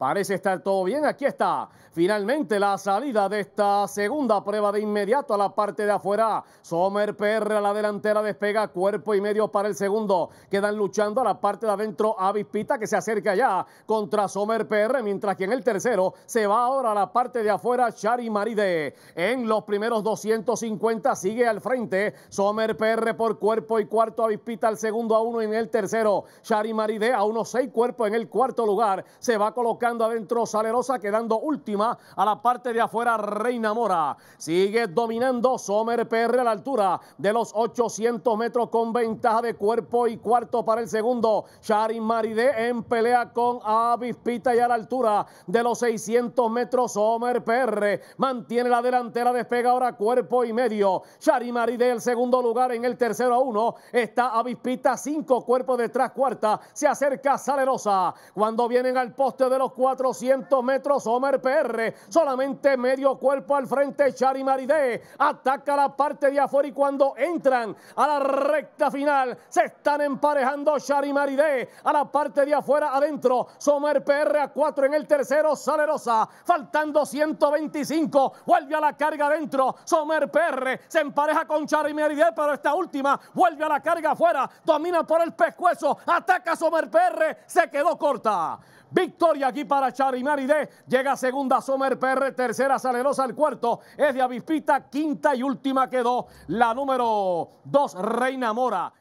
Parece estar todo bien, aquí está. Finalmente la salida de esta segunda prueba de inmediato a la parte de afuera. Sommer PR a la delantera despega cuerpo y medio para el segundo. Quedan luchando a la parte de adentro Avispita que se acerca ya contra Sommer PR, mientras que en el tercero se va ahora a la parte de afuera Shari Maride. En los primeros 250 sigue al frente Sommer PR por cuerpo y cuarto Avispita al segundo a uno en el tercero. Shari Maride a unos seis cuerpos en el cuarto lugar. Se va a colocar adentro Salerosa, quedando última a la parte de afuera Reina Mora. Sigue dominando Sommer PR a la altura de los 800 metros con ventaja de cuerpo y cuarto para el segundo. Shari Maride en pelea con Abispita y a la altura de los 600 metros Sommer PR. Mantiene la delantera, despega ahora cuerpo y medio. Shari Maride el segundo lugar en el tercero a uno. Está Avispita cinco cuerpos detrás cuarta. Se acerca Salerosa. Cuando vienen al poste de los 400 metros Homer PR. Solamente medio cuerpo al frente Charimaridé Ataca la parte de afuera y cuando entran a la recta final se están emparejando Charimaridé A la parte de afuera adentro Somer PR a 4 en el tercero Salerosa, Faltando 125. Vuelve a la carga adentro. Somer PR se empareja con Charimaridé, pero esta última vuelve a la carga afuera. Domina por el pescuezo. Ataca Somer PR. Se quedó corta. Victoria aquí para D. Llega segunda Sommer PR, tercera Salerosa el cuarto. Es de Avispita, quinta y última quedó la número dos Reina Mora.